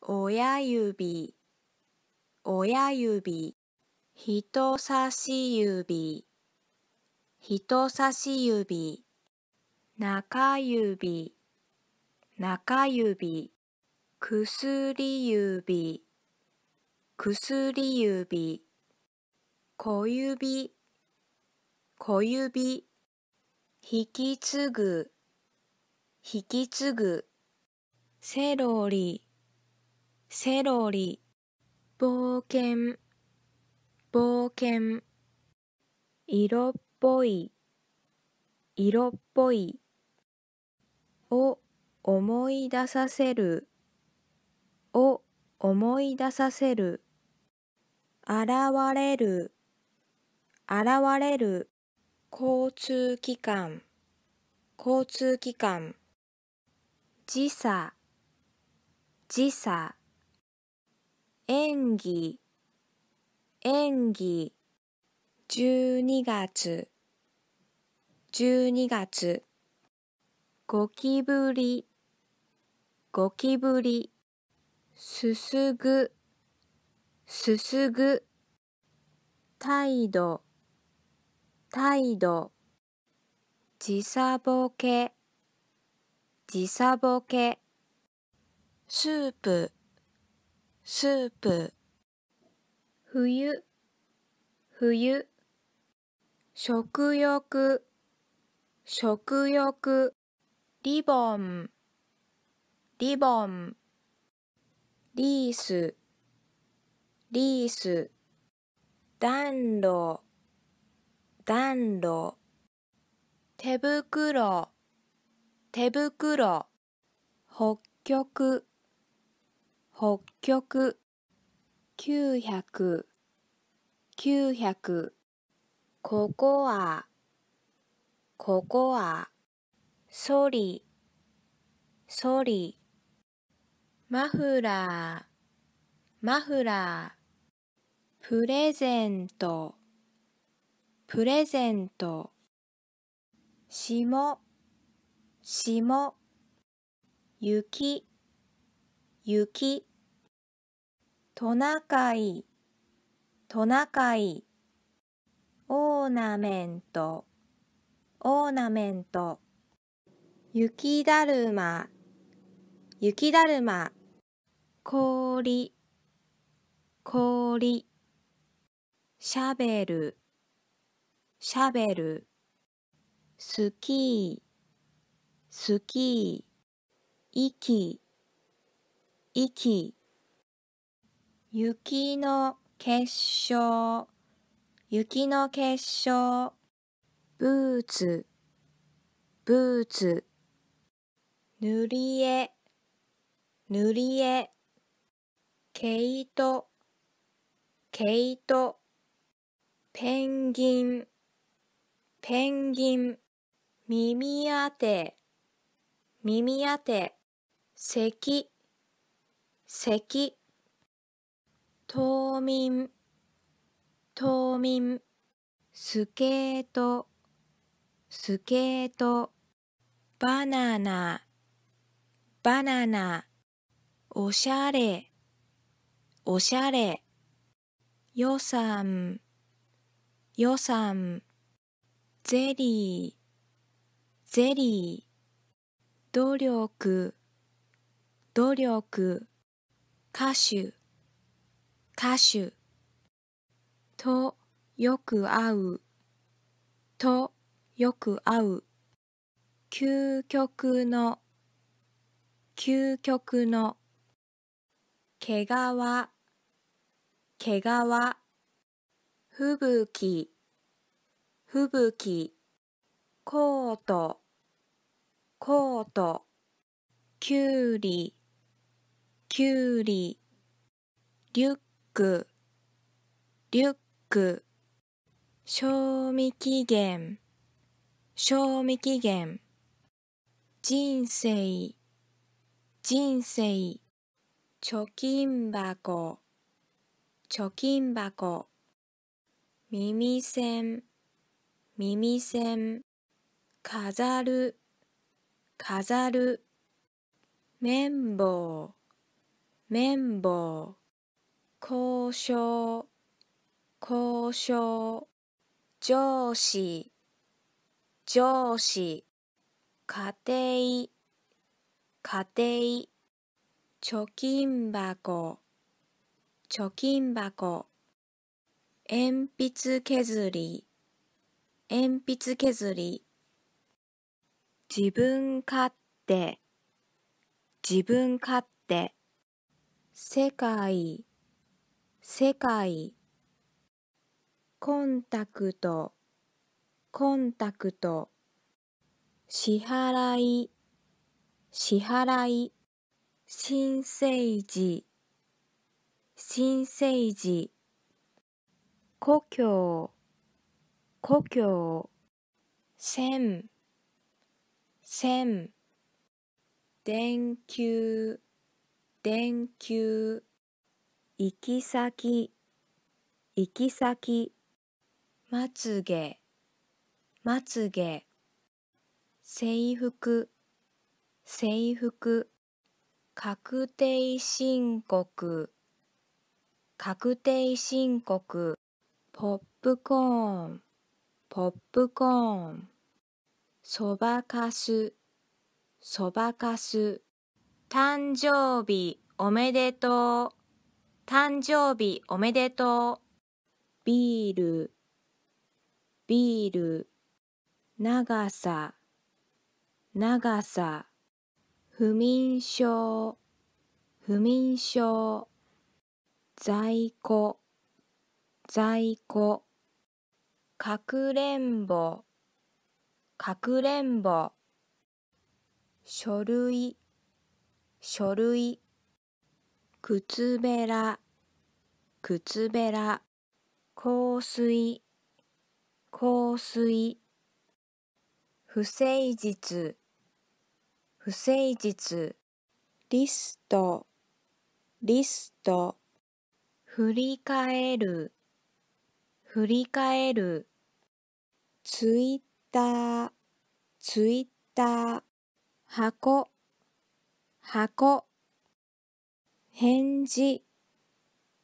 親指親指人差し指人差し指中指中指薬指薬指小指小指引き継ぐ引き継ぐセロリセロリ冒険冒険色っぽい色っぽいを思い出させるを思い出させる現れる現れる交通機関交通機関時差時差演技演技十二月十二月ゴキブリゴキブリすすぐすすぐ態度態度時差ボケ時差ボケスープスープ冬冬食欲食欲リボンリボンリースリース暖炉暖炉手袋手袋北極北極900 900ココアココアソリソリマフラーマフラープレゼントプレゼント霜霜雪雪トナカイトナカイオーナメントオーナメント雪だるま雪だるま氷氷シャベルシャベルスキースキー息息雪の結晶雪の結晶ブーツブーツ塗り絵塗り絵毛糸毛糸ペンギンペンギン耳当て耳当て咳咳冬眠冬眠スケートスケートバナナバナナおしゃれおしゃれ予算予算ゼリーゼリー努力努力歌手歌手とよく合うとよく合う究極の究極の毛皮毛皮吹雪吹雪コートコートきゅうりきゅうりリュッックリュック賞味期限賞味期限人生人生貯金箱貯金箱耳栓耳栓飾る飾る綿棒綿棒交渉交渉上司上司家庭家庭貯金箱貯金箱鉛筆削り鉛筆削り自分勝手自分勝手世界世界コンタクトコンタクト支払い支払い新生児新生児故郷故郷線線電球電球行き先行き先まつげまつげ制服制服確定申告確定申告ポップコーンポップコーンそばかすそばかす誕生日おめでとう誕生日おめでとう。ビール、ビール。長さ、長さ。不眠症、不眠症。在庫、在庫。かくれんぼ、かくれんぼ。書類、書類。靴べら靴べら香水香水不誠実不誠実リストリスト振り返る振り返るツイッターツイッター箱箱返事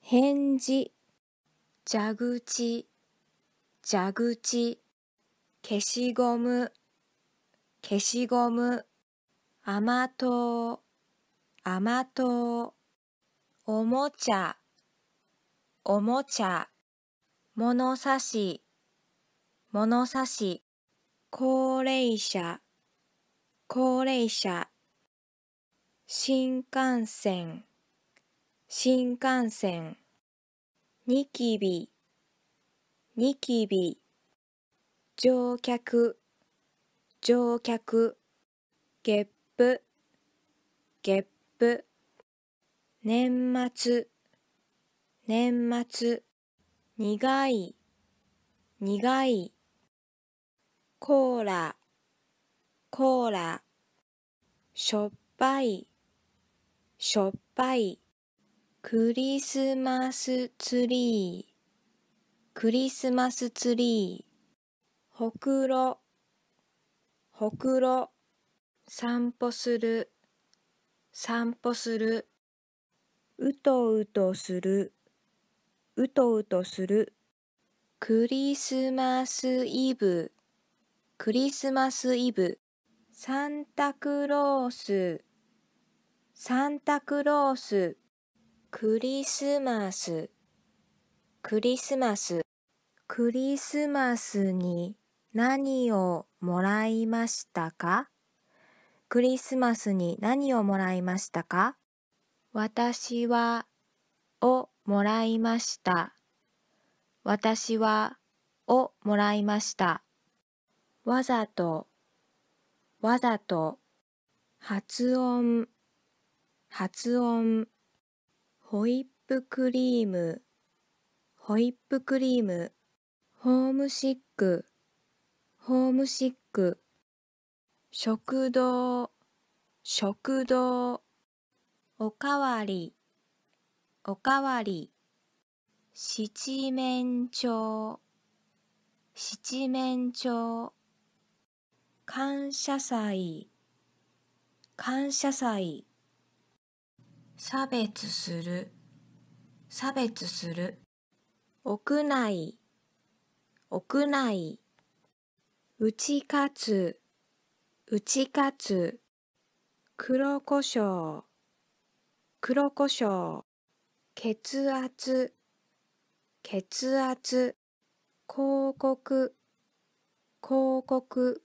返事蛇口蛇口消しゴム消しゴム甘党甘党おもちゃおもちゃ物差し物差し高齢者高齢者新幹線新幹線ニキビニキビ乗客乗客ゲップゲップ年末年末苦い苦いコーラコーラしょっぱいしょっぱいクリスマスツリークリスマスツリーほくろほくろ散歩する散歩するうとうとするうとうとするクリスマスイブクリスマスイブサンタクロースサンタクロースクリスマスクリスマスクリスマスに何をもらいましたかクリスマスに何をもらいましたか私はをもらいました私はをもらいましたわざとわざと発音発音ホイップクリームホイップクリームホームシックホームシック食堂食堂おかわりおかわり七面鳥七面鳥感謝祭感謝祭差別する差別する屋内屋内打ち勝つ打ち勝つ黒胡椒黒胡椒血圧血圧広告広告